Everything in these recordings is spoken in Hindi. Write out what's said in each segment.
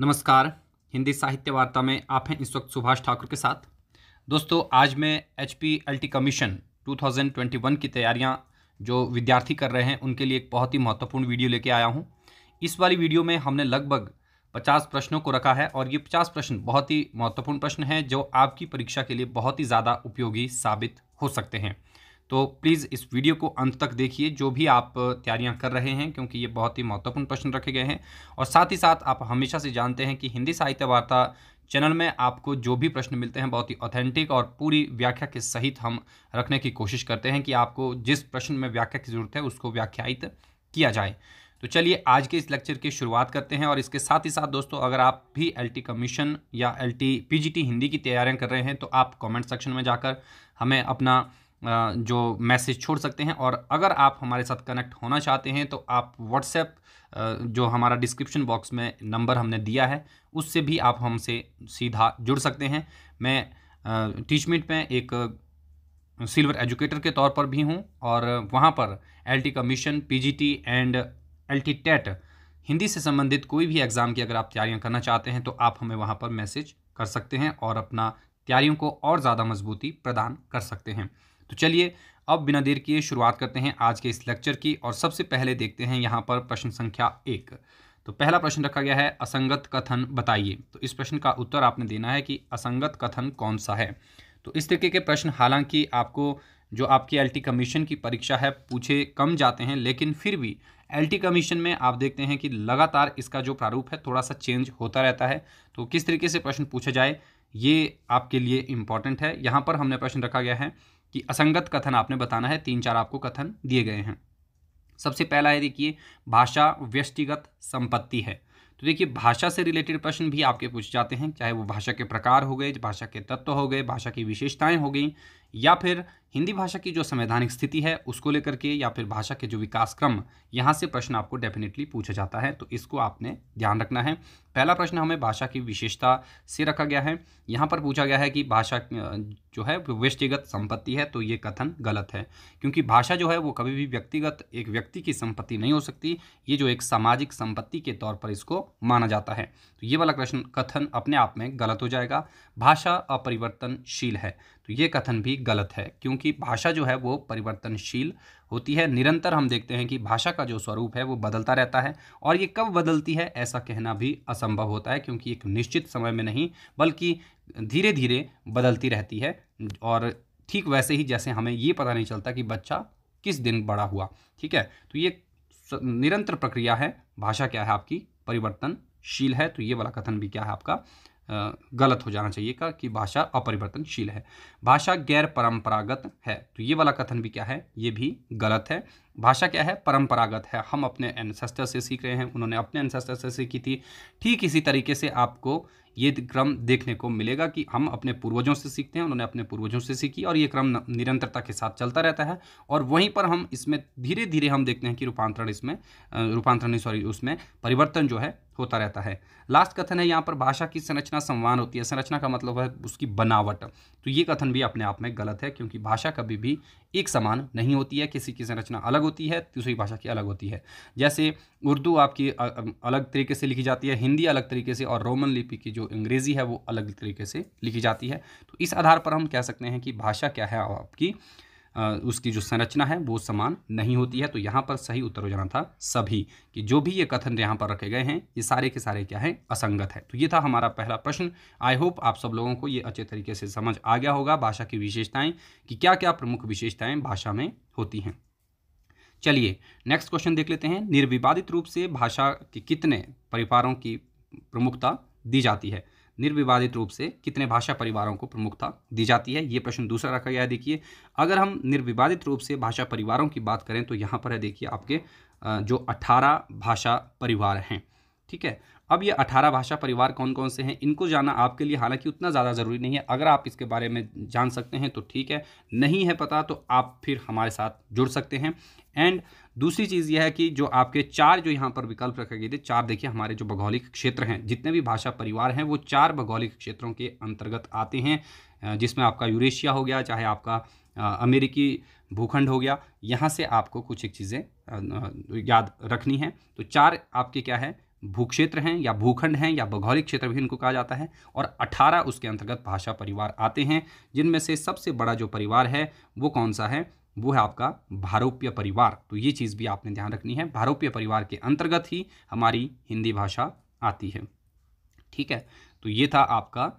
नमस्कार हिंदी साहित्य वार्ता में आप हैं इस वक्त सुभाष ठाकुर के साथ दोस्तों आज मैं H P L T commission 2021 की तैयारियां जो विद्यार्थी कर रहे हैं उनके लिए एक बहुत ही महत्वपूर्ण वीडियो लेके आया हूं इस वाली वीडियो में हमने लगभग 50 प्रश्नों को रखा है और ये 50 प्रश्न बहुत ही महत्वपूर्ण प्रश्न हैं जो आपकी परीक्षा के लिए बहुत ही ज़्यादा उपयोगी साबित हो सकते हैं तो प्लीज़ इस वीडियो को अंत तक देखिए जो भी आप तैयारियां कर रहे हैं क्योंकि ये बहुत ही महत्वपूर्ण प्रश्न रखे गए हैं और साथ ही साथ आप हमेशा से जानते हैं कि हिंदी साहित्य वार्ता चैनल में आपको जो भी प्रश्न मिलते हैं बहुत ही ऑथेंटिक और पूरी व्याख्या के सहित हम रखने की कोशिश करते हैं कि आपको जिस प्रश्न में व्याख्या की ज़रूरत है उसको व्याख्यायित किया जाए तो चलिए आज के इस लेक्चर की शुरुआत करते हैं और इसके साथ ही साथ दोस्तों अगर आप भी एल कमीशन या एल टी हिंदी की तैयारियाँ कर रहे हैं तो आप कॉमेंट सेक्शन में जाकर हमें अपना जो मैसेज छोड़ सकते हैं और अगर आप हमारे साथ कनेक्ट होना चाहते हैं तो आप व्हाट्सएप जो हमारा डिस्क्रिप्शन बॉक्स में नंबर हमने दिया है उससे भी आप हमसे सीधा जुड़ सकते हैं मैं टीचमेंट में एक सिल्वर एजुकेटर के तौर पर भी हूँ और वहाँ पर L T commission P and L TET Hindi से संबंधित कोई भी एग्ज़ाम की अगर आप तैयारियाँ करना चाहते हैं तो आप हमें वहाँ पर मैसेज कर सकते हैं और अपना तैयारियों को और ज़्यादा मजबूती प्रदान कर सकते हैं तो चलिए अब बिना देर किए शुरुआत करते हैं आज के इस लेक्चर की और सबसे पहले देखते हैं यहाँ पर प्रश्न संख्या एक तो पहला प्रश्न रखा गया है असंगत कथन बताइए तो इस प्रश्न का उत्तर आपने देना है कि असंगत कथन कौन सा है तो इस तरीके के प्रश्न हालांकि आपको जो आपकी एलटी कमीशन की परीक्षा है पूछे कम जाते हैं लेकिन फिर भी एलटी कमीशन में आप देखते हैं कि लगातार इसका जो प्रारूप है थोड़ा सा चेंज होता रहता है तो किस तरीके से प्रश्न पूछा जाए ये आपके लिए इम्पॉर्टेंट है यहाँ पर हमने प्रश्न रखा गया है कि असंगत कथन आपने बताना है तीन चार आपको कथन दिए गए हैं सबसे पहला है देखिए भाषा व्यष्टिगत संपत्ति है तो देखिए भाषा से रिलेटेड प्रश्न भी आपके पूछे जाते हैं चाहे वो भाषा के प्रकार हो गए भाषा के तत्व हो गए भाषा की विशेषताएं हो गई या फिर हिंदी भाषा की जो संवैधानिक स्थिति है उसको लेकर के या फिर भाषा के जो विकास क्रम यहाँ से प्रश्न आपको डेफिनेटली पूछा जाता है तो इसको आपने ध्यान रखना है पहला प्रश्न हमें भाषा की विशेषता से रखा गया है यहाँ पर पूछा गया है कि भाषा जो है व्यक्तिगत संपत्ति है तो ये कथन गलत है क्योंकि भाषा जो है वो कभी भी व्यक्तिगत एक व्यक्ति की संपत्ति नहीं हो सकती ये जो एक सामाजिक संपत्ति के तौर पर इसको माना जाता है तो ये वाला प्रश्न कथन अपने आप में गलत हो जाएगा भाषा अपरिवर्तनशील है तो ये कथन भी गलत है क्योंकि भाषा जो है वो परिवर्तनशील होती है निरंतर हम देखते हैं कि भाषा का जो स्वरूप है वो बदलता रहता है और ये कब बदलती है ऐसा कहना भी असंभव होता है क्योंकि एक निश्चित समय में नहीं बल्कि धीरे धीरे बदलती रहती है और ठीक वैसे ही जैसे हमें ये पता नहीं चलता कि बच्चा किस दिन बड़ा हुआ ठीक है तो ये निरंतर प्रक्रिया है भाषा क्या है आपकी परिवर्तनशील है तो ये वाला कथन भी क्या है आपका गलत हो जाना चाहिए का कि भाषा अपरिवर्तनशील है भाषा गैर परंपरागत है तो ये वाला कथन भी क्या है ये भी गलत है भाषा क्या है परंपरागत है हम अपने एनसेस्टर से सीख रहे हैं उन्होंने अपने एनसेस्टर से सीखी थी ठीक इसी तरीके से आपको ये क्रम देखने को मिलेगा कि हम अपने पूर्वजों से सीखते हैं उन्होंने अपने पूर्वजों से सीखी और ये क्रम निरंतरता के साथ चलता रहता है और वहीं पर हम इसमें धीरे धीरे हम देखते हैं कि रूपांतरण इसमें रूपांतरण सॉरी उसमें परिवर्तन जो है होता रहता है लास्ट कथन है यहाँ पर भाषा की संरचना संवान होती है संरचना का मतलब है उसकी बनावट तो ये कथन भी अपने आप में गलत है क्योंकि भाषा कभी भी एक समान नहीं होती है किसी की संरचना अलग होती है दूसरी भाषा की अलग होती है जैसे उर्दू आपकी अलग तरीके से लिखी जाती है हिंदी अलग तरीके से और रोमन लिपि की जो अंग्रेज़ी है वो अलग तरीके से लिखी जाती है तो इस आधार पर हम कह सकते हैं कि भाषा क्या है आपकी उसकी जो संरचना है वो समान नहीं होती है तो यहाँ पर सही उत्तर हो जाना था सभी कि जो भी ये कथन यहाँ पर रखे गए हैं ये सारे के सारे क्या हैं असंगत है तो ये था हमारा पहला प्रश्न आई होप आप सब लोगों को ये अच्छे तरीके से समझ आ गया होगा भाषा की विशेषताएँ कि क्या क्या प्रमुख विशेषताएँ भाषा में होती हैं चलिए नेक्स्ट क्वेश्चन देख लेते हैं निर्विवादित रूप से भाषा के कितने परिवारों की प्रमुखता दी जाती है निर्विवादित रूप से कितने भाषा परिवारों को प्रमुखता दी जाती है ये प्रश्न दूसरा रखा गया है देखिए अगर हम निर्विवादित रूप से भाषा परिवारों की बात करें तो यहाँ पर है देखिए आपके जो अठारह भाषा परिवार हैं ठीक है अब ये अठारह भाषा परिवार कौन कौन से हैं इनको जाना आपके लिए हालांकि उतना ज़्यादा ज़रूरी नहीं है अगर आप इसके बारे में जान सकते हैं तो ठीक है नहीं है पता तो आप फिर हमारे साथ जुड़ सकते हैं एंड दूसरी चीज़ यह है कि जो आपके चार जो यहाँ पर विकल्प रखे गए थे चार देखिए हमारे जो भौगोलिक क्षेत्र हैं जितने भी भाषा परिवार हैं वो चार भौगोलिक क्षेत्रों के अंतर्गत आते हैं जिसमें आपका यूरेशिया हो गया चाहे आपका अमेरिकी भूखंड हो गया यहाँ से आपको कुछ एक चीज़ें याद रखनी है तो चार आपके क्या है भूक्षेत्र हैं या भूखंड हैं या भौगोलिक क्षेत्र भी इनको कहा जाता है और 18 उसके अंतर्गत भाषा परिवार आते हैं जिनमें से सबसे बड़ा जो परिवार है वो कौन सा है वो है आपका भारोप्य परिवार तो ये चीज़ भी आपने ध्यान रखनी है भारोप्य परिवार के अंतर्गत ही हमारी हिंदी भाषा आती है ठीक है तो ये था आपका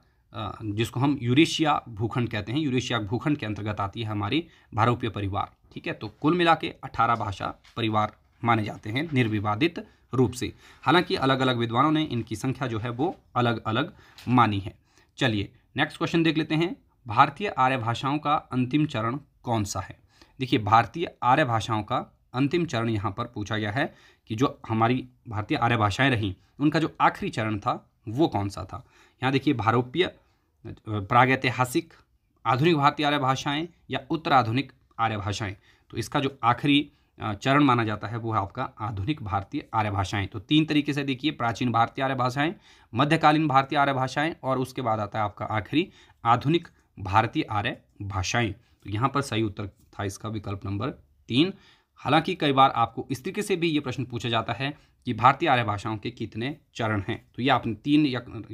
जिसको हम यूरेशिया भूखंड कहते हैं यूरेशिया भूखंड के अंतर्गत आती है हमारी भारोप्य परिवार ठीक है तो कुल मिला के अठारह भाषा परिवार माने जाते हैं निर्विवादित रूप से हालांकि अलग अलग विद्वानों ने इनकी संख्या जो है वो अलग अलग मानी है चलिए नेक्स्ट क्वेश्चन देख लेते हैं भारतीय आर्य भाषाओं का अंतिम चरण कौन सा है देखिए भारतीय आर्य भाषाओं का अंतिम चरण यहाँ पर पूछा गया है कि जो हमारी भारतीय आर्य भाषाएं रहीं उनका जो आखिरी चरण था वो कौन सा था यहाँ देखिए भारोपीय प्रागैतिहासिक आधुनिक भारतीय आर्य भाषाएं या उत्तराधुनिक आर्य भाषाएं तो इसका जो आखिरी चरण माना जाता है वो है आपका आधुनिक भारतीय आर्य भाषाएं तो तीन तरीके से देखिए प्राचीन भारतीय आर्य भाषाएं मध्यकालीन भारतीय आर्य भाषाएं और उसके बाद आता है आपका आखिरी आधुनिक भारतीय आर्य भाषाएं तो यहाँ पर सही उत्तर था इसका विकल्प नंबर तीन हालांकि कई बार आपको इस तरीके से भी ये प्रश्न पूछा जाता है कि भारतीय आर्य भाषाओं के कितने चरण हैं तो ये आपने तीन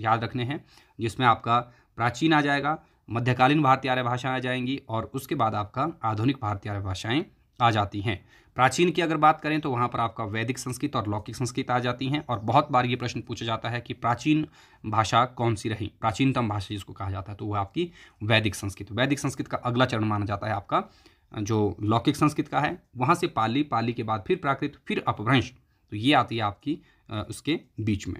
याद रखने हैं जिसमें आपका प्राचीन आ जाएगा मध्यकालीन भारतीय आर्य भाषाएं आ जाएंगी और उसके बाद आपका आधुनिक भारतीय आर्य भाषाएं आ जाती हैं प्राचीन की अगर बात करें तो वहाँ पर आपका वैदिक संस्कृत और लौकिक संस्कृत आ जाती हैं और बहुत बार ये प्रश्न पूछा जाता है कि प्राचीन भाषा कौन सी रही प्राचीनतम भाषा जिसको कहा जाता है तो वह आपकी वैदिक संस्कृत वैदिक संस्कृत का अगला चरण माना जाता है आपका जो लौकिक संस्कृत का है वहाँ से पाली पाली के बाद फिर प्राकृत फिर अपभ्रंश तो ये आती है आपकी उसके बीच में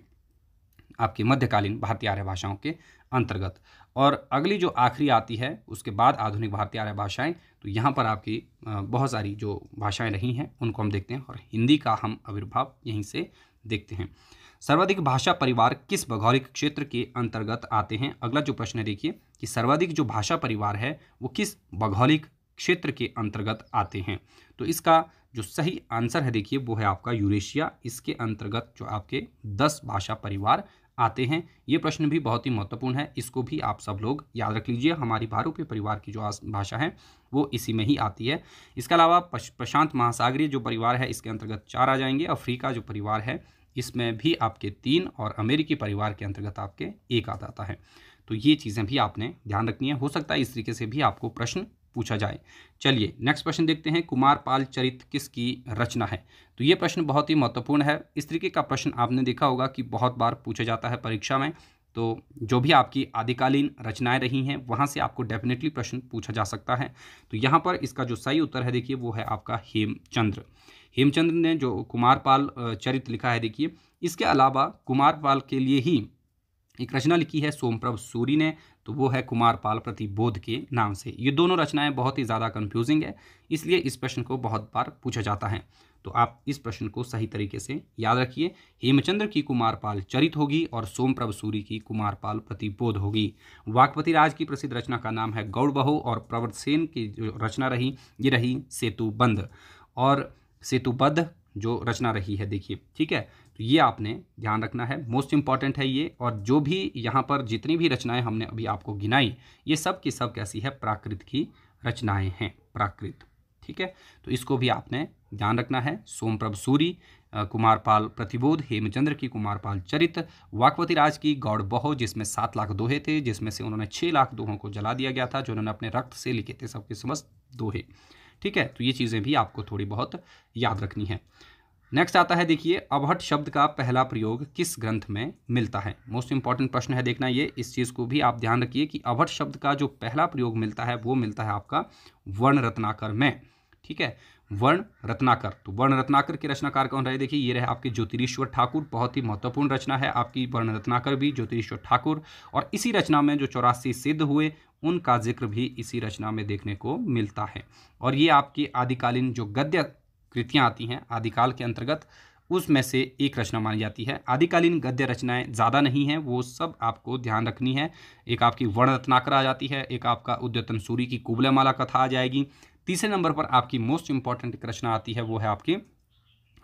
आपकी मध्यकालीन भारतीय आर्य भाषाओं के अंतर्गत और अगली जो आखिरी आती है उसके बाद आधुनिक भारतीय आर्य भाषाएं तो यहाँ पर आपकी बहुत सारी जो भाषाएं रही हैं उनको हम देखते हैं और हिंदी का हम आविर्भाव यहीं से देखते हैं सर्वाधिक भाषा परिवार किस भौगोलिक क्षेत्र के अंतर्गत आते हैं अगला जो प्रश्न है देखिए कि सर्वाधिक जो भाषा परिवार है वो किस भौगोलिक क्षेत्र के अंतर्गत आते हैं तो इसका जो सही आंसर है देखिए वो है आपका यूरेशिया इसके अंतर्गत जो आपके दस भाषा परिवार आते हैं ये प्रश्न भी बहुत ही महत्वपूर्ण है इसको भी आप सब लोग याद रख लीजिए हमारी भारतीय परिवार की जो भाषा है वो इसी में ही आती है इसके अलावा प्रशांत महासागरीय जो परिवार है इसके अंतर्गत चार आ जाएंगे अफ्रीका जो परिवार है इसमें भी आपके तीन और अमेरिकी परिवार के अंतर्गत आपके एक आ जाता है तो ये चीज़ें भी आपने ध्यान रखनी है हो सकता है इस तरीके से भी आपको प्रश्न पूछा जाए चलिए नेक्स्ट प्रश्न देखते हैं कुमार पाल चरित किसकी रचना है तो ये प्रश्न बहुत ही महत्वपूर्ण है इस तरीके का प्रश्न आपने देखा होगा कि बहुत बार पूछा जाता है परीक्षा में तो जो भी आपकी आदिकालीन रचनाएं रही हैं वहाँ से आपको डेफिनेटली प्रश्न पूछा जा सकता है तो यहाँ पर इसका जो सही उत्तर है देखिए वो है आपका हेमचंद्र हेमचंद्र ने जो कुमार पाल चरित्र लिखा है देखिए इसके अलावा कुमार पाल के लिए ही एक रचना लिखी है सोमप्रभ सूरी ने तो वो है कुमार पाल प्रतिबोध के नाम से ये दोनों रचनाएं बहुत ही ज़्यादा कंफ्यूजिंग है इसलिए इस प्रश्न को बहुत बार पूछा जाता है तो आप इस प्रश्न को सही तरीके से याद रखिए हेमचंद्र की कुमारपाल चरित होगी और सोमप्रभ सूरी की कुमारपाल प्रतिबोध होगी वाकपति राज की प्रसिद्ध रचना का नाम है गौड़ बहु और सेन की जो रचना रही ये रही सेतुबंद और सेतुबद्ध जो रचना रही है देखिए ठीक है तो ये आपने ध्यान रखना है मोस्ट इंपॉर्टेंट है ये और जो भी यहाँ पर जितनी भी रचनाएं हमने अभी आपको गिनाई ये सब की सब कैसी है प्राकृत की रचनाएं हैं प्राकृत ठीक है तो इसको भी आपने ध्यान रखना है सोमप्रभ सूरी कुमारपाल प्रतिबोध हेमचंद्र की कुमारपाल चरित वाकवती राज की गौड़ बहो जिसमें सात लाख दोहे थे जिसमें से उन्होंने छः लाख दोहों को जला दिया गया था जो उन्होंने अपने रक्त से लिखे थे सबके समस्त दोहे ठीक है तो ये चीज़ें भी आपको थोड़ी बहुत याद रखनी है नेक्स्ट आता है देखिए अवहट शब्द का पहला प्रयोग किस ग्रंथ में मिलता है मोस्ट इंपॉर्टेंट प्रश्न है देखना ये इस चीज़ को भी आप ध्यान रखिए कि अवहट शब्द का जो पहला प्रयोग मिलता है वो मिलता है आपका वर्ण रत्नाकर में ठीक है वर्ण रत्नाकर तो वर्ण रत्नाकर के रचनाकार कौन रहे देखिए ये रहे आपके ज्योतिरीश्वर ठाकुर बहुत ही महत्वपूर्ण रचना है आपकी वर्ण रत्नाकर भी ज्योतिरीश्वर ठाकुर और इसी रचना में जो चौरासी सिद्ध हुए उनका जिक्र भी इसी रचना में देखने को मिलता है और ये आपकी आदिकालीन जो गद्य कृतियाँ आती हैं आदिकाल के अंतर्गत उसमें से एक रचना मानी जाती है आदिकालीन गद्य रचनाएं ज़्यादा नहीं हैं वो सब आपको ध्यान रखनी है एक आपकी वर्ण रत्नाकर आ जाती है एक आपका उद्यतन सूरी की कुबलमाला कथा आ जाएगी तीसरे नंबर पर आपकी मोस्ट इंपॉर्टेंट रचना आती है वो है आपकी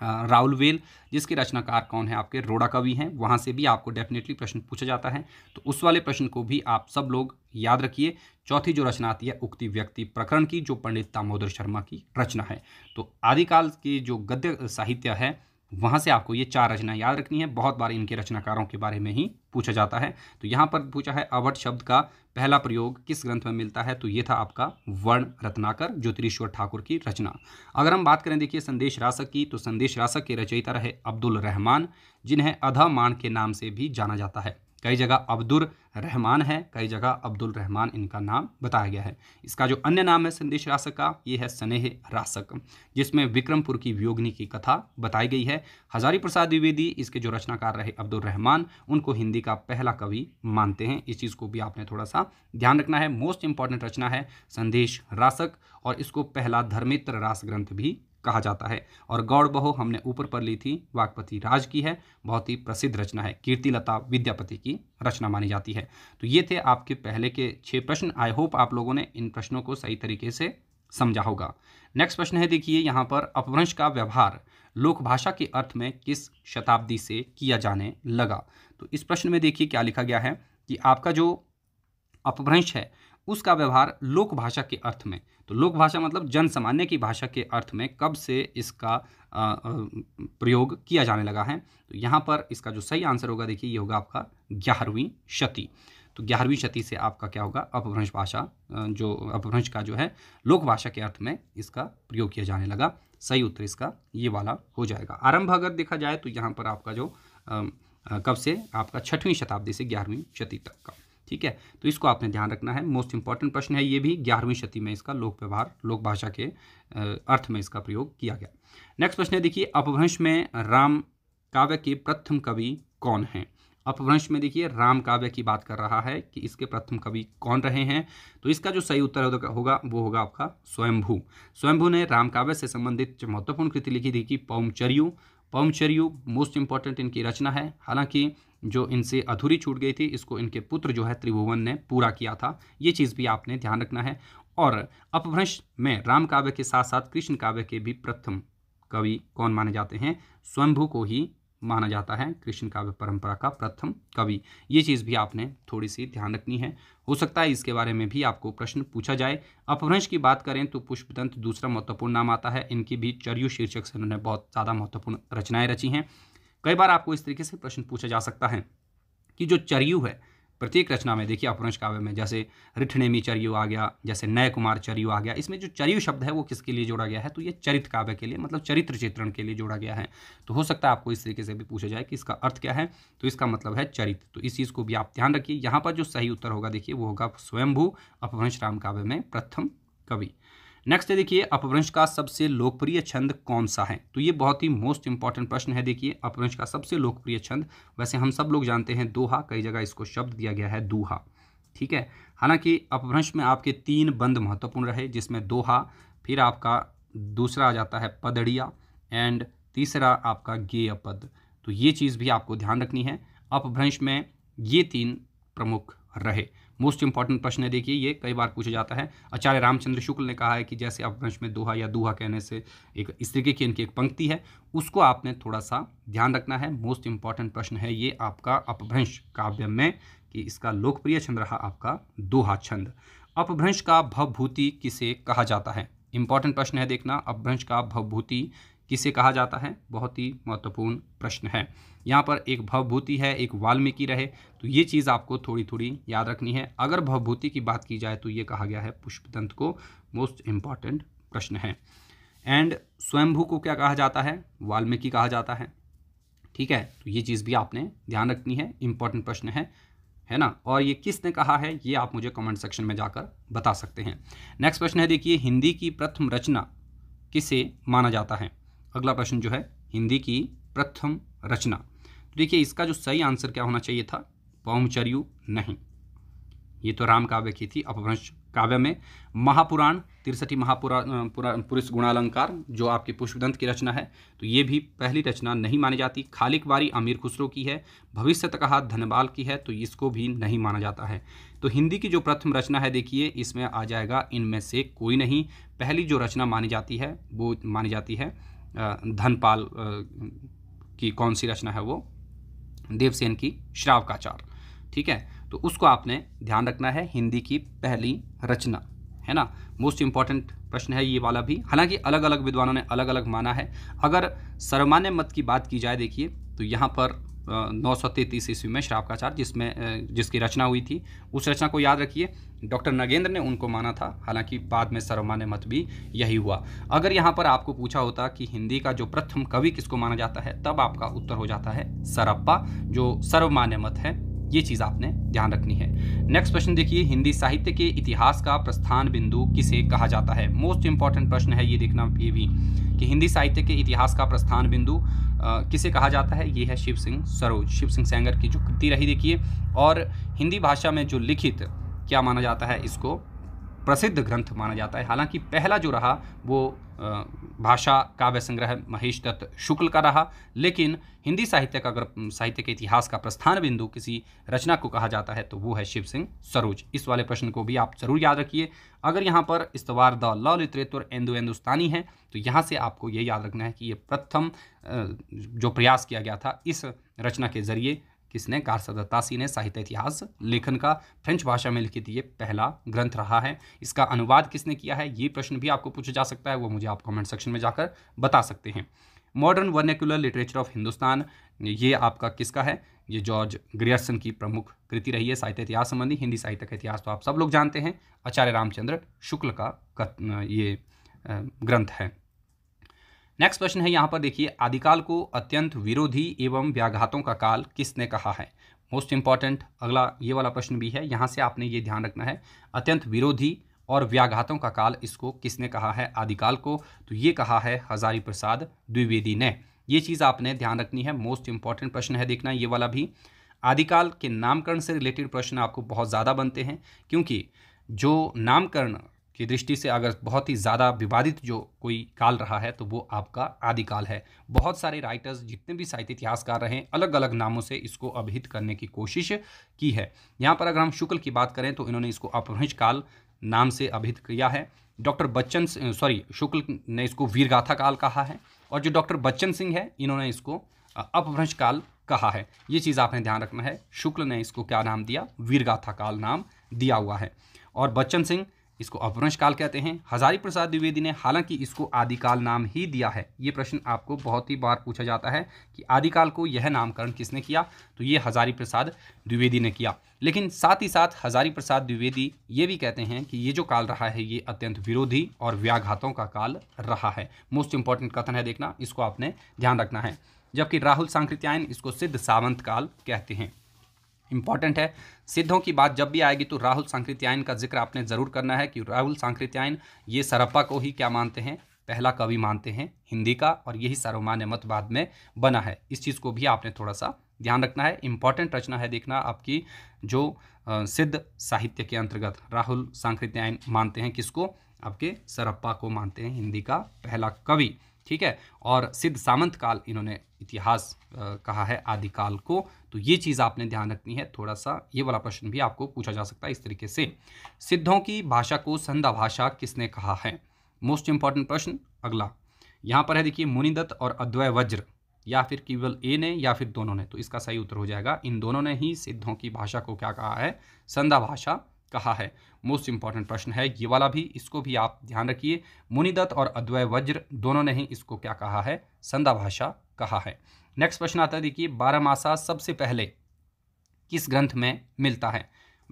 राहुल वेल जिसके रचनाकार कौन है आपके रोड़ा कवि हैं वहाँ से भी आपको डेफिनेटली प्रश्न पूछा जाता है तो उस वाले प्रश्न को भी आप सब लोग याद रखिए चौथी जो रचना आती है उक्ति व्यक्ति प्रकरण की जो पंडित दामोदर शर्मा की रचना है तो आदिकाल की जो गद्य साहित्य है वहाँ से आपको ये चार रचना याद रखनी है बहुत बार इनके रचनाकारों के बारे में ही पूछा जाता है तो यहाँ पर पूछा है अवट शब्द का पहला प्रयोग किस ग्रंथ में मिलता है तो ये था आपका वर्ण रत्नाकर ज्योतिरीश्वर ठाकुर की रचना अगर हम बात करें देखिए संदेश रासक की तो संदेश रासक के रचयिता रहे अब्दुल रहमान जिन्हें अधा मान के नाम से भी जाना जाता है कई जगह अब्दुल रहमान है कई जगह अब्दुल रहमान इनका नाम बताया गया है इसका जो अन्य नाम है संदेश रासक का ये है स्नेह रासक जिसमें विक्रमपुर की वियोगनी की कथा बताई गई है हजारी प्रसाद द्विवेदी इसके जो रचनाकार रहे अब्दुल रहमान उनको हिंदी का पहला कवि मानते हैं इस चीज़ को भी आपने थोड़ा सा ध्यान रखना है मोस्ट इंपॉर्टेंट रचना है संदेश रासक और इसको पहला धर्मित्र रास ग्रंथ भी कहा जाता है और गौड़ बहु हमने ऊपर पर ली थी वाकपति राज की है बहुत ही प्रसिद्ध रचना है कीर्तिलता विद्यापति की रचना मानी जाती है तो ये थे आपके पहले के छः प्रश्न आई होप आप लोगों ने इन प्रश्नों को सही तरीके से समझा होगा नेक्स्ट प्रश्न है देखिए यहाँ पर अपभ्रंश का व्यवहार लोकभाषा के अर्थ में किस शताब्दी से किया जाने लगा तो इस प्रश्न में देखिए क्या लिखा गया है कि आपका जो अपभ्रंश है उसका व्यवहार लोक भाषा के अर्थ में तो लोक भाषा मतलब जन सामान्य की भाषा के अर्थ में कब से इसका प्रयोग किया जाने लगा है तो यहाँ पर इसका जो सही आंसर होगा देखिए ये होगा आपका ग्यारहवीं शती तो ग्यारहवीं शती से आपका क्या होगा अपभ्रंश भाषा जो अपभ्रंश का जो है लोक भाषा के अर्थ में इसका प्रयोग किया जाने लगा सही उत्तर इसका ये वाला हो जाएगा आरंभ अगर देखा जाए तो यहाँ पर आपका जो कब से आपका छठवीं शताब्दी से ग्यारहवीं शती तक का ठीक है तो इसको आपने ध्यान रखना है मोस्ट इंपॉर्टेंट प्रश्न है ये भी ग्यारहवीं शती में इसका लोक व्यवहार लोक भाषा के अर्थ में इसका प्रयोग किया गया नेक्स्ट प्रश्न है देखिए अपभ्रंश में राम काव्य के प्रथम कवि कौन हैं अपभ्रंश में देखिए राम काव्य की बात कर रहा है कि इसके प्रथम कवि कौन रहे हैं तो इसका जो सही उत्तर होगा वो होगा आपका स्वयंभू स्वयंभू ने राम काव्य से संबंधित जो महत्वपूर्ण कृति लिखी थी कि पौमचर्यु पौमचर्यु मोस्ट इंपॉर्टेंट इनकी रचना है हालांकि जो इनसे अधूरी छूट गई थी इसको इनके पुत्र जो है त्रिभुवन ने पूरा किया था ये चीज़ भी आपने ध्यान रखना है और अपभ्रंश में राम काव्य के साथ साथ कृष्ण काव्य के भी प्रथम कवि कौन माने जाते हैं स्वयंभू को ही माना जाता है कृष्ण काव्य परंपरा का प्रथम कवि ये चीज़ भी आपने थोड़ी सी ध्यान रखनी है हो सकता है इसके बारे में भी आपको प्रश्न पूछा जाए अपभ्रंश की बात करें तो पुष्पतंत दूसरा महत्वपूर्ण नाम आता है इनकी भी चरयू शीर्षक से उन्होंने बहुत ज़्यादा महत्वपूर्ण रचनाएं रची हैं कई बार आपको इस तरीके से प्रश्न पूछा जा सकता है कि जो चरयू है प्रत्येक रचना में देखिए अपभ्रंश काव्य में जैसे रिठनेमी चरयु आ गया जैसे नय कुमार चरयु आ गया इसमें जो चरयु शब्द है वो किसके लिए जोड़ा गया है तो ये चरित काव्य के लिए मतलब चरित्र चित्रण के लिए जोड़ा गया है तो हो सकता है आपको इस तरीके से भी पूछा जाए कि इसका अर्थ क्या है तो इसका मतलब है चरित्र तो इस चीज़ को भी आप ध्यान रखिए यहाँ पर जो सही उत्तर होगा देखिए वो होगा स्वयंभू अपभ्रंश राम काव्य में प्रथम कवि नेक्स्ट है देखिए अपभ्रंश का सबसे लोकप्रिय छंद कौन सा है तो ये बहुत ही मोस्ट इंपॉर्टेंट प्रश्न है देखिए अपभ्रंश का सबसे लोकप्रिय छंद वैसे हम सब लोग जानते हैं दोहा कई जगह इसको शब्द दिया गया है दोहा ठीक है हालांकि अपभ्रंश में आपके तीन बंद महत्वपूर्ण रहे जिसमें दोहा फिर आपका दूसरा आ जाता है पदड़िया एंड तीसरा आपका गेय पद तो ये चीज़ भी आपको ध्यान रखनी है अपभ्रंश में ये तीन प्रमुख रहे मोस्ट इंपॉर्टेंट प्रश्न है देखिए ये कई बार पूछा जाता है आचार्य रामचंद्र शुक्ल ने कहा है कि जैसे अपभ्रंश में दोहा या दूहा कहने से एक इस तरीके की इनकी एक पंक्ति है उसको आपने थोड़ा सा ध्यान रखना है मोस्ट इंपॉर्टेंट प्रश्न है ये आपका अपभ्रंश काव्य में कि इसका लोकप्रिय छंद रहा आपका दोहा छंद अपभ्रंश का भवभूति किसे कहा जाता है इंपॉर्टेंट प्रश्न है देखना अपभ्रंश का भवभूति किसे कहा जाता है बहुत ही महत्वपूर्ण प्रश्न है यहाँ पर एक भवभूति है एक वाल्मीकि रहे तो ये चीज़ आपको थोड़ी थोड़ी याद रखनी है अगर भवभूति की बात की जाए तो ये कहा गया है पुष्पदंत को मोस्ट इम्पॉर्टेंट प्रश्न है एंड स्वयंभू को क्या कहा जाता है वाल्मीकि कहा जाता है ठीक है तो ये चीज़ भी आपने ध्यान रखनी है इम्पॉर्टेंट प्रश्न है है ना और ये किसने कहा है ये आप मुझे कमेंट सेक्शन में जाकर बता सकते हैं नेक्स्ट प्रश्न है देखिए हिंदी की प्रथम रचना किसे माना जाता है अगला प्रश्न जो है हिंदी की प्रथम रचना तो देखिए इसका जो सही आंसर क्या होना चाहिए था पौमचर्यु नहीं ये तो राम काव्य की थी अपभ्रंश काव्य में महापुराण तिरसठी महापुराण पुरुष गुणालंकार जो आपके पुष्पदंत की रचना है तो ये भी पहली रचना नहीं मानी जाती खालिकवारी अमीर खुसरो की है भविष्य कहा धनबाल की है तो इसको भी नहीं माना जाता है तो हिंदी की जो प्रथम रचना है देखिए इसमें आ जाएगा इनमें से कोई नहीं पहली जो रचना मानी जाती है वो मानी जाती है धनपाल की कौन सी रचना है वो देवसेन की श्राव काचार ठीक है तो उसको आपने ध्यान रखना है हिंदी की पहली रचना है ना मोस्ट इम्पॉर्टेंट प्रश्न है ये वाला भी हालांकि अलग अलग विद्वानों ने अलग अलग माना है अगर सर्वमान्य मत की बात की जाए देखिए तो यहाँ पर नौ सौ तैंतीस ईस्वी में श्रापकाचार जिसमें जिसकी रचना हुई थी उस रचना को याद रखिए डॉक्टर नगेंद्र ने उनको माना था हालांकि बाद में सर्वमान्य मत भी यही हुआ अगर यहाँ पर आपको पूछा होता कि हिंदी का जो प्रथम कवि किसको माना जाता है तब आपका उत्तर हो जाता है सरप्पा जो सर्वमान्य मत है ये चीज़ आपने ध्यान रखनी है नेक्स्ट प्रश्न देखिए हिंदी साहित्य के इतिहास का प्रस्थान बिंदु किसे कहा जाता है मोस्ट इंपॉर्टेंट प्रश्न है ये देखना ये भी कि हिंदी साहित्य के इतिहास का प्रस्थान बिंदु किसे कहा जाता है ये है शिव सिंह सरोज शिव सिंह सेंगर की जो कृति रही देखिए और हिंदी भाषा में जो लिखित क्या माना जाता है इसको प्रसिद्ध ग्रंथ माना जाता है हालांकि पहला जो रहा वो भाषा काव्य संग्रह महेश दत्त शुक्ल का रहा लेकिन हिंदी साहित्य का अगर साहित्य के इतिहास का प्रस्थान बिंदु किसी रचना को कहा जाता है तो वो है शिव सिंह सरोज इस वाले प्रश्न को भी आप जरूर याद रखिए अगर यहाँ पर इस्तवार द लॉ लिटरेचर इंदो हिंदुस्तानी है तो यहाँ से आपको ये याद रखना है कि ये प्रथम जो प्रयास किया गया था इस रचना के जरिए किसने गारसदा तासी ने साहित्य इतिहास लेखन का फ्रेंच भाषा में लिखित ये पहला ग्रंथ रहा है इसका अनुवाद किसने किया है ये प्रश्न भी आपको पूछा जा सकता है वो मुझे आप कमेंट सेक्शन में जाकर बता सकते हैं modern vernacular literature of Hindustan ये आपका किसका है ये जॉर्ज ग्रियर्सन की प्रमुख कृति रही है साहित्य इतिहास संबंधी हिंदी साहित्य का इतिहास तो आप सब लोग जानते हैं आचार्य रामचंद्र शुक्ल का ये ग्रंथ है नेक्स्ट क्वेश्चन है यहाँ पर देखिए आदिकाल को अत्यंत विरोधी एवं व्याघातों का काल किसने कहा है मोस्ट इंपॉर्टेंट अगला ये वाला प्रश्न भी है यहाँ से आपने ये ध्यान रखना है अत्यंत विरोधी और व्याघातों का काल इसको किसने कहा है आदिकाल को तो ये कहा है हजारी प्रसाद द्विवेदी ने ये चीज़ आपने ध्यान रखनी है मोस्ट इंपॉर्टेंट प्रश्न है देखना ये वाला भी आदिकाल के नामकरण से रिलेटेड प्रश्न आपको बहुत ज़्यादा बनते हैं क्योंकि जो नामकरण की दृष्टि से अगर बहुत ही ज़्यादा विवादित जो कोई काल रहा है तो वो आपका आदिकाल है बहुत सारे राइटर्स जितने भी साहित्य इतिहासकार रहे हैं अलग अलग नामों से इसको अभिहित करने की कोशिश की है यहाँ पर अगर हम शुक्ल की बात करें तो इन्होंने इसको अपभ्रंश काल नाम से अभिहित किया है डॉक्टर बच्चन सॉरी शुक्ल ने इसको वीरगाथा काल कहा है और जो डॉक्टर बच्चन सिंह है इन्होंने इसको अपभ्रंश काल कहा है ये चीज़ आपने ध्यान रखना है शुक्ल ने इसको क्या नाम दिया वीरगाथा काल नाम दिया हुआ है और बच्चन सिंह इसको अपभ्रंश काल कहते हैं हजारी प्रसाद द्विवेदी ने हालांकि इसको आदिकाल नाम ही दिया है ये प्रश्न आपको बहुत ही बार पूछा जाता है कि आदिकाल को यह नामकरण किसने किया तो ये हजारी प्रसाद द्विवेदी ने किया लेकिन साथ ही साथ हजारी प्रसाद द्विवेदी ये भी कहते हैं कि ये जो काल रहा है ये अत्यंत विरोधी और व्याघातों का काल रहा है मोस्ट इंपॉर्टेंट कथन है देखना इसको आपने ध्यान रखना है जबकि राहुल सांकृत्यायन इसको सिद्ध सावंत काल कहते हैं इंपॉर्टेंट है सिद्धों की बात जब भी आएगी तो राहुल सांकृत्यायन का जिक्र आपने ज़रूर करना है कि राहुल सांकृत्यायन ये सरप्पा को ही क्या मानते हैं पहला कवि मानते हैं हिंदी का और यही सर्वमान्य मत बाद में बना है इस चीज़ को भी आपने थोड़ा सा ध्यान रखना है इंपॉर्टेंट रचना है देखना आपकी जो सिद्ध साहित्य के अंतर्गत राहुल सांकृत्यायन मानते हैं किसको आपके सरप्पा को मानते हैं हिंदी का पहला कवि ठीक है और सिद्ध सामंत काल इन्होंने इतिहास कहा है आदिकाल को तो ये चीज़ आपने ध्यान रखनी है थोड़ा सा ये वाला प्रश्न भी आपको पूछा जा सकता है इस तरीके से सिद्धों की भाषा को संधा भाषा किसने कहा है मोस्ट इंपॉर्टेंट प्रश्न अगला यहाँ पर है देखिए मुनिदत्त और अद्वय वज्र या फिर केवल ए ने या फिर दोनों ने तो इसका सही उत्तर हो जाएगा इन दोनों ने ही सिद्धों की भाषा को क्या कहा है संधा भाषा कहा है मोस्ट इंपॉर्टेंट प्रश्न है ये वाला भी इसको भी आप ध्यान रखिए मुनिदत्त और अद्वय वज्र दोनों ने ही इसको क्या कहा है संदा भाषा कहा है नेक्स्ट प्रश्न आता है देखिए बारह मासा सबसे पहले किस ग्रंथ में मिलता है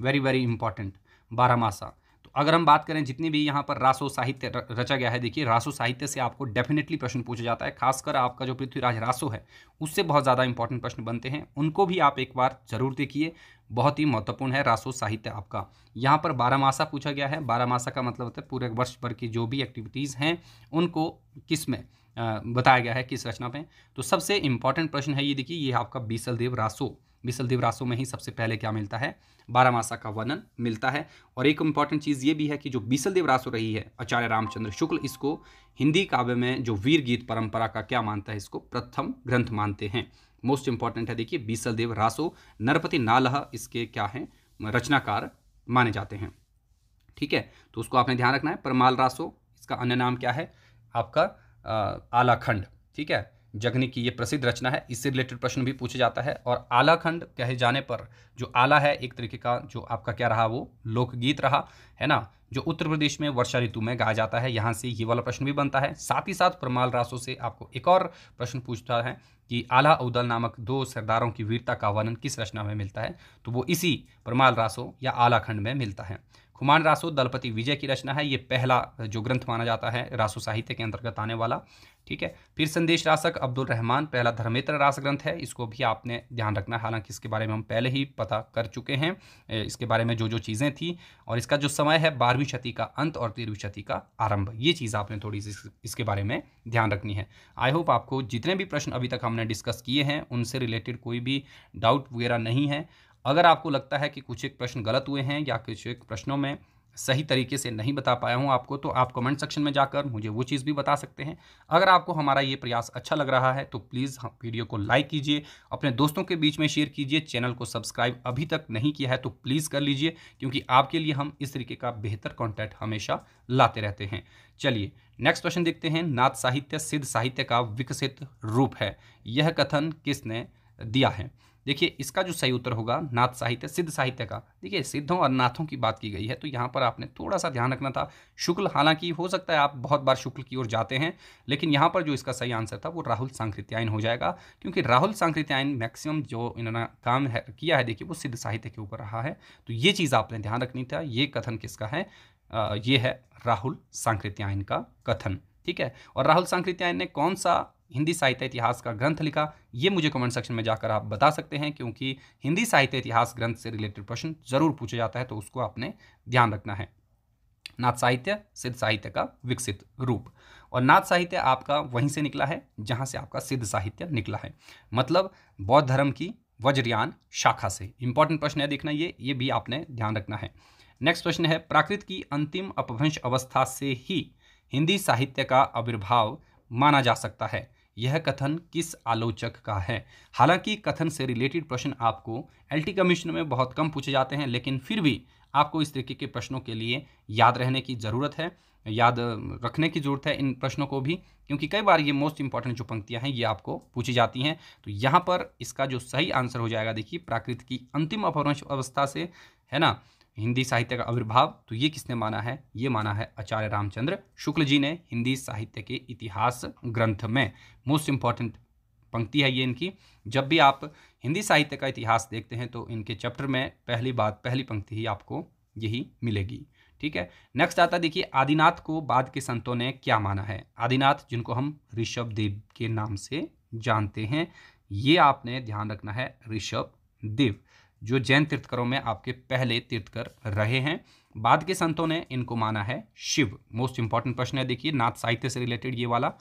वेरी वेरी इंपॉर्टेंट बारह मासा तो अगर हम बात करें जितनी भी यहाँ पर रासो साहित्य रचा गया है देखिए रासो साहित्य से आपको डेफिनेटली प्रश्न पूछा जाता है खासकर आपका जो पृथ्वीराज रासो है उससे बहुत ज़्यादा इंपॉर्टेंट प्रश्न बनते हैं उनको भी आप एक बार ज़रूर देखिए बहुत ही महत्वपूर्ण है रासो साहित्य आपका यहाँ पर बारहमासा पूछा गया है बारहमासा का मतलब होता है पूरे वर्ष भर की जो भी एक्टिविटीज़ हैं उनको किस में बताया गया है किस रचना में तो सबसे इम्पॉर्टेंट प्रश्न है ये देखिए ये आपका बीसलदेव रासो देव रासो में ही सबसे पहले क्या मिलता है बारामासा का वर्णन मिलता है और एक इम्पॉर्टेंट चीज़ ये भी है कि जो देव रासो रही है आचार्य रामचंद्र शुक्ल इसको हिंदी काव्य में जो वीर गीत परंपरा का क्या मानता है इसको प्रथम ग्रंथ मानते हैं मोस्ट इंपॉर्टेंट है देखिए बीसल देव रासो नरपति नालह इसके क्या हैं रचनाकार माने जाते हैं ठीक है तो उसको आपने ध्यान रखना है परमाल रासो इसका अन्य नाम क्या है आपका आलाखंड ठीक है जगनी की ये प्रसिद्ध रचना है इससे रिलेटेड प्रश्न भी पूछा जाता है और आलाखंड कहे जाने पर जो आला है एक तरीके का जो आपका क्या रहा वो लोकगीत रहा है ना जो उत्तर प्रदेश में वर्षा ऋतु में गाया जाता है यहाँ से ये वाला प्रश्न भी बनता है साथ ही साथ प्रमाल रासो से आपको एक और प्रश्न पूछता है कि आला उदल नामक दो सरदारों की वीरता का वर्णन किस रचना में मिलता है तो वो इसी प्रमाल रासो या आलाखंड में मिलता है कुमार रासो दलपति विजय की रचना है ये पहला जो ग्रंथ माना जाता है रासो साहित्य के अंतर्गत आने वाला ठीक है फिर संदेश रासक अब्दुल रहमान पहला धर्मेत्र रास ग्रंथ है इसको भी आपने ध्यान रखना हालांकि इसके बारे में हम पहले ही पता कर चुके हैं इसके बारे में जो जो चीज़ें थी और इसका जो समय है बारहवीं शती का अंत और तेरहवीं शती का आरंभ ये चीज़ आपने थोड़ी सी इसके बारे में ध्यान रखनी है आई होप आपको जितने भी प्रश्न अभी तक हमने डिस्कस किए हैं उनसे रिलेटेड कोई भी डाउट वगैरह नहीं है अगर आपको लगता है कि कुछ एक प्रश्न गलत हुए हैं या कुछ एक प्रश्नों में सही तरीके से नहीं बता पाया हूँ आपको तो आप कमेंट सेक्शन में जाकर मुझे वो चीज़ भी बता सकते हैं अगर आपको हमारा ये प्रयास अच्छा लग रहा है तो प्लीज़ वीडियो हाँ, को लाइक कीजिए अपने दोस्तों के बीच में शेयर कीजिए चैनल को सब्सक्राइब अभी तक नहीं किया है तो प्लीज़ कर लीजिए क्योंकि आपके लिए हम इस तरीके का बेहतर कॉन्टेंट हमेशा लाते रहते हैं चलिए नेक्स्ट क्वेश्चन देखते हैं नाथ साहित्य सिद्ध साहित्य का विकसित रूप है यह कथन किसने दिया है देखिए इसका जो सही उत्तर होगा नाथ साहित्य सिद्ध साहित्य का देखिए सिद्धों और नाथों की बात की गई है तो यहाँ पर आपने थोड़ा सा ध्यान रखना था शुक्ल हालांकि हो सकता है आप बहुत बार शुक्ल की ओर जाते हैं लेकिन यहाँ पर जो इसका सही आंसर था वो राहुल सांकृत्यायन हो जाएगा क्योंकि राहुल सांकृत्यायन मैक्सिमम जो इन्होंने काम है, किया है देखिए वो सिद्ध साहित्य के ऊपर रहा है तो ये चीज़ आपने ध्यान रखनी था ये कथन किसका है ये है राहुल सांकृत्यायन का कथन ठीक है और राहुल सांकृत्यायन ने कौन सा हिंदी साहित्य इतिहास का ग्रंथ लिखा ये मुझे कमेंट सेक्शन में जाकर आप बता सकते हैं क्योंकि हिंदी साहित्य इतिहास ग्रंथ से रिलेटेड प्रश्न जरूर पूछा जाता है तो उसको आपने ध्यान रखना है नाथ साहित्य सिद्ध साहित्य का विकसित रूप और नाथ साहित्य आपका वहीं से निकला है जहाँ से आपका सिद्ध साहित्य निकला है मतलब बौद्ध धर्म की वज्रयान शाखा से इंपॉर्टेंट प्रश्न है देखना ये ये भी आपने ध्यान रखना है नेक्स्ट प्रश्न है प्राकृत की अंतिम अपभ्रंश अवस्था से ही हिंदी साहित्य का आविर्भाव माना जा सकता है यह कथन किस आलोचक का है हालांकि कथन से रिलेटेड प्रश्न आपको एलटी कमीशन में बहुत कम पूछे जाते हैं लेकिन फिर भी आपको इस तरीके के प्रश्नों के लिए याद रहने की ज़रूरत है याद रखने की ज़रूरत है इन प्रश्नों को भी क्योंकि कई बार ये मोस्ट इंपॉर्टेंट जो पंक्तियां हैं ये आपको पूछी जाती हैं तो यहाँ पर इसका जो सही आंसर हो जाएगा देखिए प्राकृत की अंतिम अपभ्रंश अवस्था से है ना हिंदी साहित्य का आविर्भाव तो ये किसने माना है ये माना है आचार्य रामचंद्र शुक्ल जी ने हिंदी साहित्य के इतिहास ग्रंथ में मोस्ट इम्पॉर्टेंट पंक्ति है ये इनकी जब भी आप हिंदी साहित्य का इतिहास देखते हैं तो इनके चैप्टर में पहली बात पहली पंक्ति ही आपको यही मिलेगी ठीक है नेक्स्ट आता देखिए आदिनाथ को बाद के संतों ने क्या माना है आदिनाथ जिनको हम ऋषभ देव के नाम से जानते हैं ये आपने ध्यान रखना है ऋषभ देव जो जैन तीर्थकरों में आपके पहले तीर्थकर रहे हैं बाद के संतों ने इनको माना है शिव मोस्ट इंपॉर्टेंट प्रश्न है देखिए नाथ साहित्य से रिलेटेड ये वाला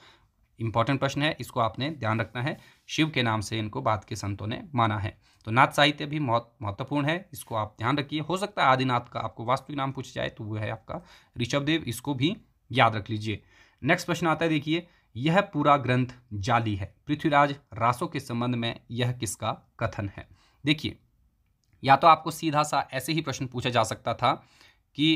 इंपॉर्टेंट प्रश्न है इसको आपने ध्यान रखना है शिव के नाम से इनको बाद के संतों ने माना है तो नाथ साहित्य भी बहुत महत्वपूर्ण है इसको आप ध्यान रखिए हो सकता है आदिनाथ का आपको वास्तविक नाम पूछा जाए तो वह है आपका ऋषभदेव इसको भी याद रख लीजिए नेक्स्ट प्रश्न आता है देखिए यह पूरा ग्रंथ जाली है पृथ्वीराज रासो के संबंध में यह किसका कथन है देखिए या तो आपको सीधा सा ऐसे ही प्रश्न पूछा जा सकता था कि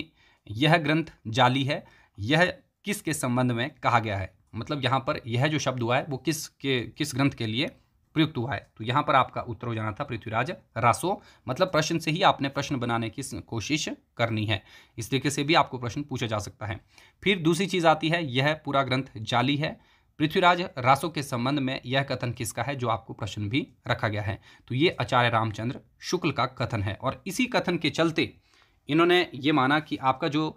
यह ग्रंथ जाली है यह किसके संबंध में कहा गया है मतलब यहाँ पर यह जो शब्द हुआ है वो किस के किस ग्रंथ के लिए प्रयुक्त हुआ है तो यहाँ पर आपका उत्तर हो जाना था पृथ्वीराज रासो मतलब प्रश्न से ही आपने प्रश्न बनाने की कोशिश करनी है इस तरीके से भी आपको प्रश्न पूछा जा सकता है फिर दूसरी चीज़ आती है यह पूरा ग्रंथ जाली है पृथ्वीराज रासो के संबंध में यह कथन किसका है जो आपको प्रश्न भी रखा गया है तो ये आचार्य रामचंद्र शुक्ल का कथन है और इसी कथन के चलते इन्होंने ये माना कि आपका जो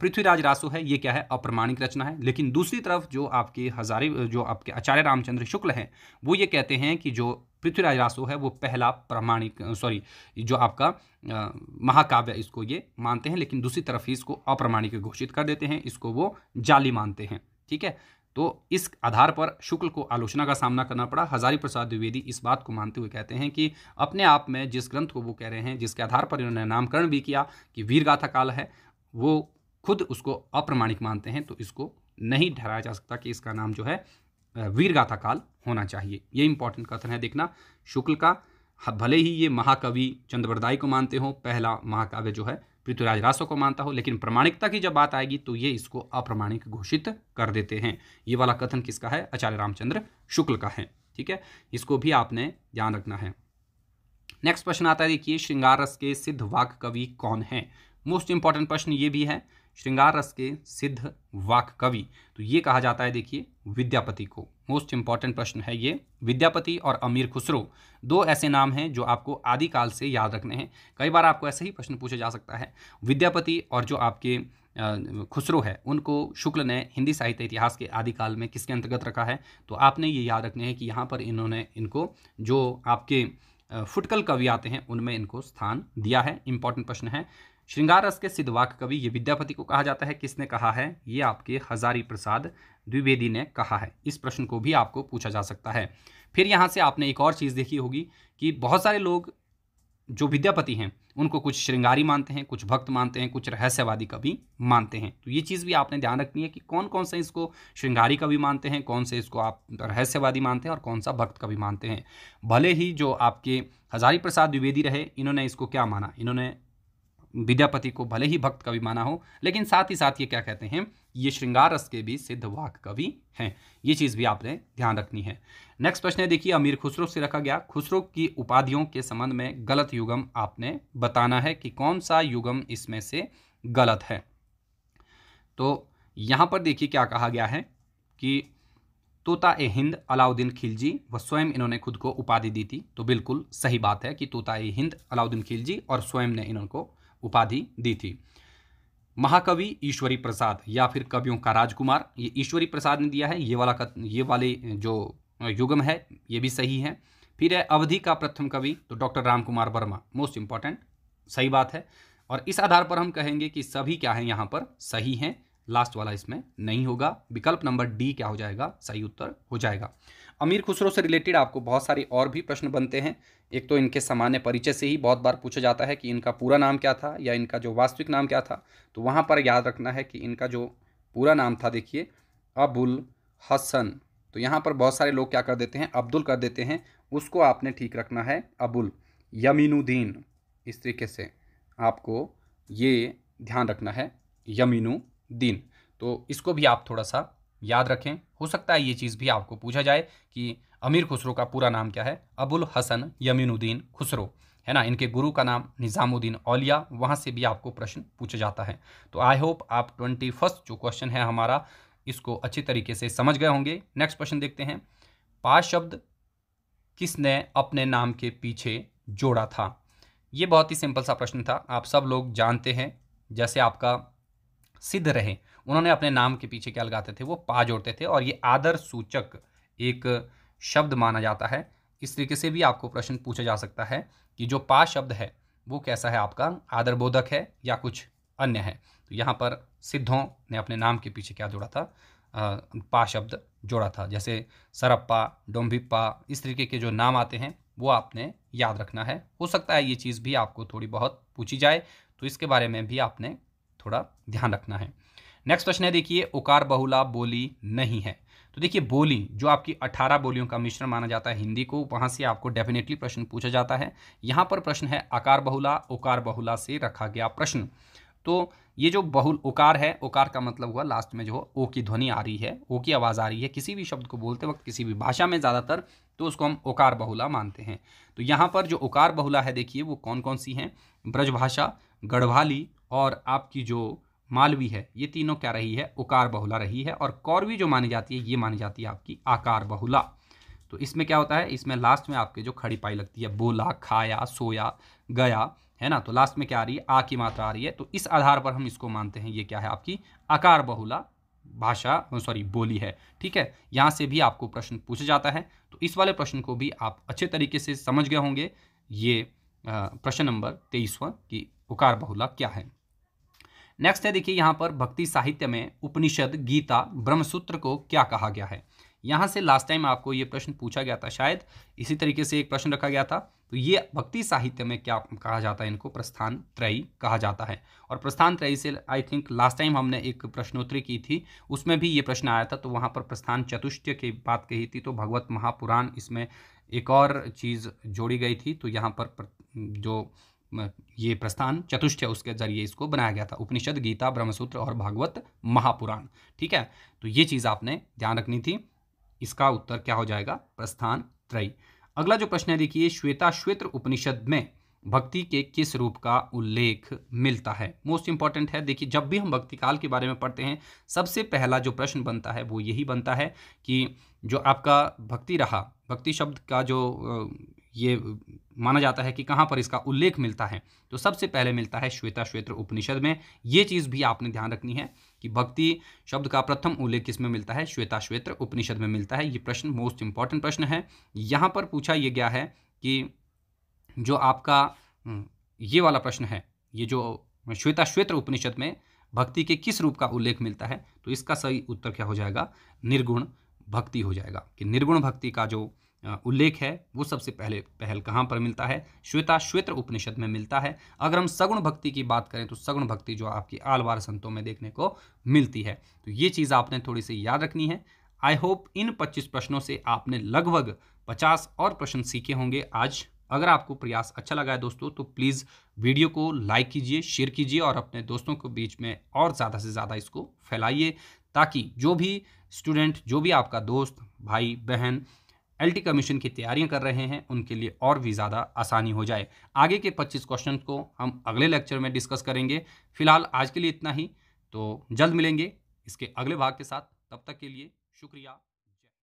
पृथ्वीराज रासो है ये क्या है अप्रमाणिक रचना है लेकिन दूसरी तरफ जो आपके हजारे जो आपके आचार्य रामचंद्र शुक्ल हैं वो ये कहते हैं कि जो पृथ्वीराज रासो है वो पहला प्रमाणिक सॉरी जो आपका महाकाव्य इसको ये मानते हैं लेकिन दूसरी तरफ ही इसको अप्रमाणिक घोषित कर देते हैं इसको वो जाली मानते हैं ठीक है तो इस आधार पर शुक्ल को आलोचना का सामना करना पड़ा हजारी प्रसाद द्विवेदी इस बात को मानते हुए कहते हैं कि अपने आप में जिस ग्रंथ को वो कह रहे हैं जिसके आधार पर इन्होंने नामकरण भी किया कि वीर गाथा काल है वो खुद उसको अप्रमाणिक मानते हैं तो इसको नहीं ठहराया जा सकता कि इसका नाम जो है वीर गाथा काल होना चाहिए ये इंपॉर्टेंट कथन है देखना शुक्ल का भले ही ये महाकवि चंद्रवरदाई को मानते हो पहला महाकाव्य जो है पृथ्वीराज रासो को मानता हो लेकिन प्रमाणिकता की जब बात आएगी तो ये इसको अप्रमाणिक घोषित कर देते हैं ये वाला कथन किसका है आचार्य रामचंद्र शुक्ल का है ठीक है इसको भी आपने ध्यान रखना है नेक्स्ट प्रश्न आता है देखिए श्रृंगार रस के सिद्ध वाक कवि कौन है मोस्ट इंपॉर्टेंट प्रश्न ये भी है श्रृंगार रस के सिद्ध वाक कवि तो ये कहा जाता है देखिए विद्यापति को मोस्ट इंपॉर्टेंट प्रश्न है ये विद्यापति और अमीर खुसरो दो ऐसे नाम हैं जो आपको आदिकाल से याद रखने हैं कई बार आपको ऐसे ही प्रश्न पूछा जा सकता है विद्यापति और जो आपके खुसरो है उनको शुक्ल ने हिंदी साहित्य इतिहास के आदिकाल में किसके अंतर्गत रखा है तो आपने ये याद रखने हैं कि यहाँ पर इन्होंने इनको जो आपके फुटकल कवि आते हैं उनमें इनको स्थान दिया है इंपॉर्टेंट प्रश्न है श्रृंगार रस के सिद्धवाक कवि ये विद्यापति को कहा जाता है किसने कहा है ये आपके हजारी प्रसाद द्विवेदी ने कहा है इस प्रश्न को भी आपको पूछा जा सकता है फिर यहाँ से आपने एक और चीज़ देखी होगी कि बहुत सारे लोग जो विद्यापति हैं उनको कुछ श्रृंगारी मानते हैं कुछ भक्त मानते हैं कुछ रहस्यवादी कवि मानते हैं तो ये चीज़ भी आपने ध्यान रखनी है कि कौन कौन सा इसको श्रृंगारी कवि मानते हैं कौन से इसको आप रहस्यवादी मानते हैं और कौन सा भक्त कवि मानते हैं भले ही जो आपके हजारी प्रसाद द्विवेदी रहे इन्होंने इसको क्या माना इन्होंने विद्यापति को भले ही भक्त कवि माना हो लेकिन साथ ही साथ ये क्या कहते हैं ये श्रृंगार रस के भी सिद्ध वाक कवि हैं ये चीज़ भी आपने ध्यान रखनी है नेक्स्ट प्रश्न है देखिए अमीर खुसरो से रखा गया खुसरो की उपाधियों के संबंध में गलत युगम आपने बताना है कि कौन सा युगम इसमें से गलत है तो यहाँ पर देखिए क्या कहा गया है कि तोता ए हिंद अलाउद्दीन खिलजी व स्वयं इन्होंने खुद को उपाधि दी थी तो बिल्कुल सही बात है कि तोता ए हिंद अलाउद्दीन खिलजी और स्वयं ने इन्होंने उपाधि दी थी महाकवि ईश्वरी प्रसाद या फिर कवियों का राजकुमार ये ईश्वरी प्रसाद ने दिया है ये वाला का ये वाले जो युगम है ये भी सही है फिर है अवधि का प्रथम कवि तो doctor Ram Kumar Verma most important सही बात है और इस आधार पर हम कहेंगे कि सभी क्या है यहाँ पर सही हैं लास्ट वाला इसमें नहीं होगा विकल्प नंबर डी क्या हो जाएगा सही उत्तर हो जाएगा अमीर खुसरो से रिलेटेड आपको बहुत सारे और भी प्रश्न बनते हैं एक तो इनके सामान्य परिचय से ही बहुत बार पूछा जाता है कि इनका पूरा नाम क्या था या इनका जो वास्तविक नाम क्या था तो वहाँ पर याद रखना है कि इनका जो पूरा नाम था देखिए अबुल हसन तो यहाँ पर बहुत सारे लोग क्या कर देते हैं अब्दुल कर देते हैं उसको आपने ठीक रखना है अबुल यमीनुद्दीन इस तरीके से आपको ये ध्यान रखना है यमीनुद्दीन तो इसको भी आप थोड़ा सा याद रखें हो सकता है ये चीज़ भी आपको पूछा जाए कि अमीर खुसरो का पूरा नाम क्या है अबुल हसन यमीनुद्दीन खुसरो है ना इनके गुरु का नाम निज़ामुद्दीन औलिया वहाँ से भी आपको प्रश्न पूछा जाता है तो आई होप आप ट्वेंटी फर्स्ट जो क्वेश्चन है हमारा इसको अच्छी तरीके से समझ गए होंगे नेक्स्ट क्वेश्चन देखते हैं पा शब्द किसने अपने नाम के पीछे जोड़ा था ये बहुत ही सिंपल सा प्रश्न था आप सब लोग जानते हैं जैसे आपका सिद्ध रहे उन्होंने अपने नाम के पीछे क्या लगाते थे वो पा जोड़ते थे और ये आदर सूचक एक शब्द माना जाता है इस तरीके से भी आपको प्रश्न पूछा जा सकता है कि जो पा शब्द है वो कैसा है आपका आदरबोधक है या कुछ अन्य है तो यहाँ पर सिद्धों ने अपने नाम के पीछे क्या जोड़ा था आ, पा शब्द जोड़ा था जैसे सरप्पा डोम्भिप्पा इस तरीके के जो नाम आते हैं वो आपने याद रखना है हो सकता है ये चीज़ भी आपको थोड़ी बहुत पूछी जाए तो इसके बारे में भी आपने थोड़ा ध्यान रखना है नेक्स्ट प्रश्न है देखिए उकार बहुला बोली नहीं है तो देखिए बोली जो आपकी 18 बोलियों का मिश्रण माना जाता है हिंदी को वहाँ से आपको डेफिनेटली प्रश्न पूछा जाता है यहाँ पर प्रश्न है आकार बहुला उकार बहुला से रखा गया प्रश्न तो ये जो बहुल उकार है उकार का मतलब हुआ लास्ट में जो ओ की ध्वनि आ रही है ओ की आवाज़ आ रही है किसी भी शब्द को बोलते वक्त किसी भी भाषा में ज़्यादातर तो उसको हम उकार बहुला मानते हैं तो यहाँ पर जो उकार बहुला है देखिए वो कौन कौन सी हैं ब्रजभाषा गढ़वाली और आपकी जो मालवी है ये तीनों क्या रही है उकार बहुला रही है और कौरवी जो मानी जाती है ये मानी जाती है आपकी आकार बहुला तो इसमें क्या होता है इसमें लास्ट में आपके जो खड़ी पाई लगती है बोला खाया सोया गया है ना तो लास्ट में क्या आ रही है आ की मात्रा आ रही है तो इस आधार पर हम इसको मानते हैं ये क्या है आपकी आकार बहुला भाषा सॉरी बोली है ठीक है यहाँ से भी आपको प्रश्न पूछा जाता है तो इस वाले प्रश्न को भी आप अच्छे तरीके से समझ गए होंगे ये प्रश्न नंबर तेईसवा कि उकार बहुला क्या है नेक्स्ट है देखिए यहाँ पर भक्ति साहित्य में उपनिषद गीता ब्रह्मसूत्र को क्या कहा गया है यहाँ से लास्ट टाइम आपको ये प्रश्न पूछा गया था शायद इसी तरीके से एक प्रश्न रखा गया था तो ये भक्ति साहित्य में क्या कहा जाता है इनको प्रस्थान त्रयी कहा जाता है और प्रस्थान त्रयी से आई थिंक लास्ट टाइम हमने एक प्रश्नोत्तरी की थी उसमें भी ये प्रश्न आया था तो वहाँ पर प्रस्थान चतुष्टय की बात कही थी तो भगवत महापुराण इसमें एक और चीज़ जोड़ी गई थी तो यहाँ पर जो ये प्रस्थान चतुष्ट उसके जरिए इसको बनाया गया था उपनिषद गीता ब्रह्मसूत्र और भागवत महापुराण ठीक है तो ये चीज़ आपने ध्यान रखनी थी इसका उत्तर क्या हो जाएगा प्रस्थान त्रय अगला जो प्रश्न है देखिए श्वेता श्वेत्र उपनिषद में भक्ति के किस रूप का उल्लेख मिलता है मोस्ट इंपॉर्टेंट है देखिए जब भी हम भक्ति काल के बारे में पढ़ते हैं सबसे पहला जो प्रश्न बनता है वो यही बनता है कि जो आपका भक्ति रहा भक्ति शब्द का जो ये माना जाता है कि कहाँ पर इसका उल्लेख मिलता है तो सबसे पहले मिलता है श्वेता श्वेत्र उपनिषद में ये चीज़ भी आपने ध्यान रखनी है कि भक्ति शब्द का प्रथम उल्लेख किसमें मिलता है श्वेता श्वेत्र उपनिषद में मिलता है ये प्रश्न मोस्ट इम्पॉर्टेंट प्रश्न है यहाँ पर पूछा यह गया है कि जो आपका हम्म, ये वाला प्रश्न है ये जो श्वेता श्वेत्र उपनिषद में भक्ति के किस रूप का उल्लेख मिलता है तो इसका सही उत्तर क्या हो जाएगा निर्गुण भक्ति हो जाएगा कि निर्गुण भक्ति का जो उल्लेख है वो सबसे पहले पहल कहाँ पर मिलता है श्वेता श्वेत्र उपनिषद में मिलता है अगर हम सगुण भक्ति की बात करें तो सगुण भक्ति जो आपकी आलवार संतों में देखने को मिलती है तो ये चीज़ आपने थोड़ी सी याद रखनी है आई होप इन 25 प्रश्नों से आपने लगभग 50 और प्रश्न सीखे होंगे आज अगर आपको प्रयास अच्छा लगा है दोस्तों तो प्लीज़ वीडियो को लाइक कीजिए शेयर कीजिए और अपने दोस्तों के बीच में और ज़्यादा से ज़्यादा इसको फैलाइए ताकि जो भी स्टूडेंट जो भी आपका दोस्त भाई बहन टी कमीशन की तैयारियां कर रहे हैं उनके लिए और भी ज़्यादा आसानी हो जाए आगे के 25 क्वेश्चन को हम अगले लेक्चर में डिस्कस करेंगे फिलहाल आज के लिए इतना ही तो जल्द मिलेंगे इसके अगले भाग के साथ तब तक के लिए शुक्रिया